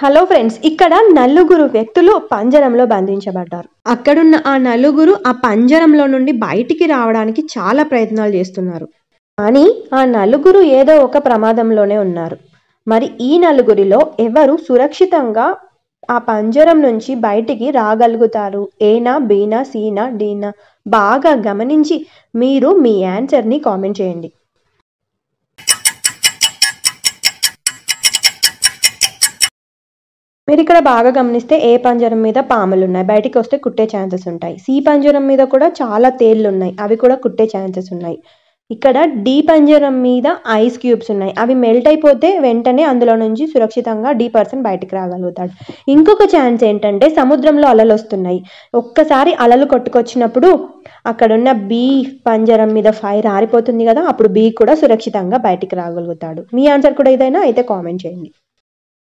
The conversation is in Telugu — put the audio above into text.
హలో ఫ్రెండ్స్ ఇక్కడ నలుగురు వ్యక్తులు పంజరంలో బంధించబడ్డారు అక్కడున్న ఆ నలుగురు ఆ పంజరంలో నుండి బయటికి రావడానికి చాలా ప్రయత్నాలు చేస్తున్నారు కానీ ఆ నలుగురు ఏదో ఒక ప్రమాదంలోనే ఉన్నారు మరి ఈ నలుగురిలో ఎవరు సురక్షితంగా ఆ పంజరం నుంచి బయటికి రాగలుగుతారు ఏనా బీనా సీనా డీనా బాగా గమనించి మీరు మీ యాన్సర్ని కామెంట్ చేయండి మీరు ఇక్కడ బాగా గమనిస్తే ఏ పంజరం మీద పాములు ఉన్నాయి బయటికి వస్తే కుట్టే ఛాన్సెస్ ఉంటాయి సి పంజరం మీద కూడా చాలా తేళ్ళు ఉన్నాయి అవి కూడా కుట్టే ఛాన్సెస్ ఉన్నాయి ఇక్కడ డి పంజరం మీద ఐస్ క్యూబ్స్ ఉన్నాయి అవి మెల్ట్ అయిపోతే వెంటనే అందులో నుంచి సురక్షితంగా డి పర్సన్ బయటికి రాగలుగుతాడు ఇంకొక ఛాన్స్ ఏంటంటే సముద్రంలో అలలు వస్తున్నాయి ఒక్కసారి అలలు కొట్టుకొచ్చినప్పుడు అక్కడున్న బి పంజరం మీద ఫైర్ ఆరిపోతుంది కదా అప్పుడు బి కూడా సురక్షితంగా బయటికి రాగలుగుతాడు మీ ఆన్సర్ కూడా ఏదైనా అయితే కామెంట్ చేయండి